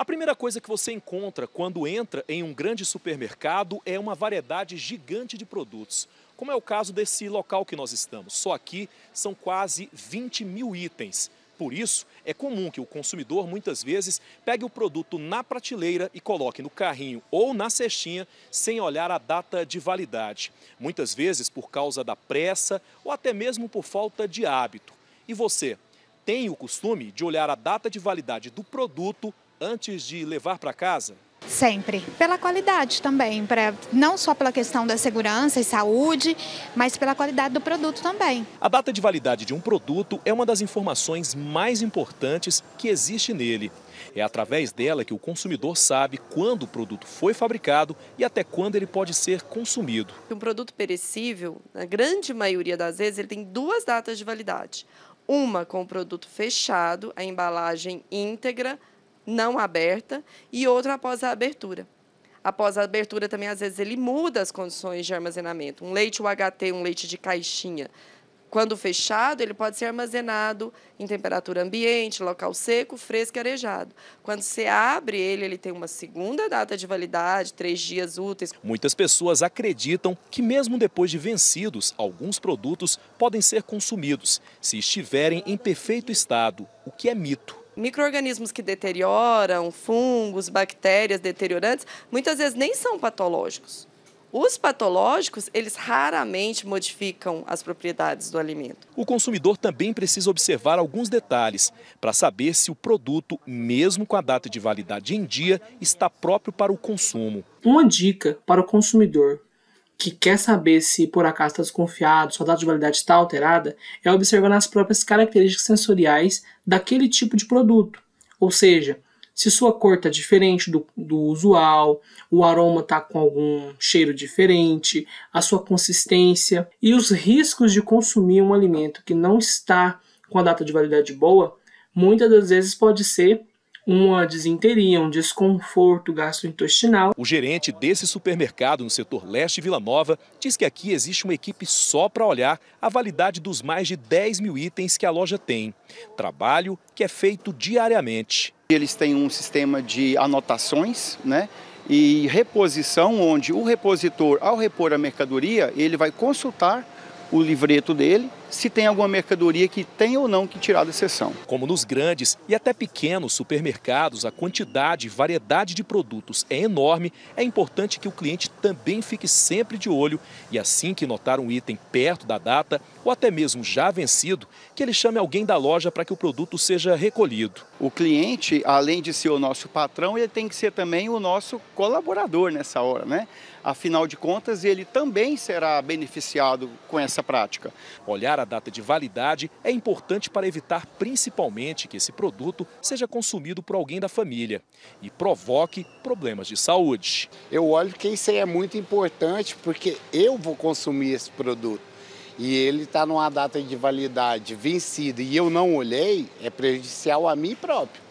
A primeira coisa que você encontra quando entra em um grande supermercado é uma variedade gigante de produtos, como é o caso desse local que nós estamos. Só aqui são quase 20 mil itens. Por isso, é comum que o consumidor muitas vezes pegue o produto na prateleira e coloque no carrinho ou na cestinha sem olhar a data de validade. Muitas vezes por causa da pressa ou até mesmo por falta de hábito. E você, tem o costume de olhar a data de validade do produto antes de levar para casa? Sempre. Pela qualidade também, pra, não só pela questão da segurança e saúde, mas pela qualidade do produto também. A data de validade de um produto é uma das informações mais importantes que existe nele. É através dela que o consumidor sabe quando o produto foi fabricado e até quando ele pode ser consumido. Um produto perecível, na grande maioria das vezes, ele tem duas datas de validade. Uma com o produto fechado, a embalagem íntegra, não aberta e outra após a abertura. Após a abertura, também, às vezes, ele muda as condições de armazenamento. Um leite UHT, um leite de caixinha, quando fechado, ele pode ser armazenado em temperatura ambiente, local seco, fresco e arejado. Quando se abre ele, ele tem uma segunda data de validade, três dias úteis. Muitas pessoas acreditam que mesmo depois de vencidos, alguns produtos podem ser consumidos, se estiverem em perfeito estado, o que é mito micro-organismos que deterioram, fungos, bactérias deteriorantes, muitas vezes nem são patológicos. Os patológicos, eles raramente modificam as propriedades do alimento. O consumidor também precisa observar alguns detalhes para saber se o produto, mesmo com a data de validade em dia, está próprio para o consumo. Uma dica para o consumidor que quer saber se por acaso está desconfiado, sua data de validade está alterada, é observando as próprias características sensoriais daquele tipo de produto. Ou seja, se sua cor está diferente do, do, usual, o aroma está com algum cheiro diferente, a sua consistência e os riscos de consumir um alimento que não está com a data de validade boa, muitas das vezes pode ser uma desinteria, um desconforto gastrointestinal. O gerente desse supermercado no setor leste Vila Nova diz que aqui existe uma equipe só para olhar a validade dos mais de 10 mil itens que a loja tem. Trabalho que é feito diariamente. Eles têm um sistema de anotações, né? E reposição, onde o repositor, ao repor a mercadoria, ele vai consultar o livreto dele se tem alguma mercadoria que tem ou não que tirar da sessão. Como nos grandes e até pequenos supermercados, a quantidade e variedade de produtos é enorme, é importante que o cliente também fique sempre de olho e assim que notar um item perto da data ou até mesmo já vencido, que ele chame alguém da loja para que o produto seja recolhido. O cliente, além de ser o nosso patrão, ele tem que ser também o nosso colaborador nessa hora, né? Afinal de contas, ele também será beneficiado com essa prática. Olhar a data de validade é importante para evitar principalmente que esse produto seja consumido por alguém da família e provoque problemas de saúde. Eu olho que isso aí é muito importante porque eu vou consumir esse produto e ele está numa data de validade vencida e eu não olhei, é prejudicial a mim próprio.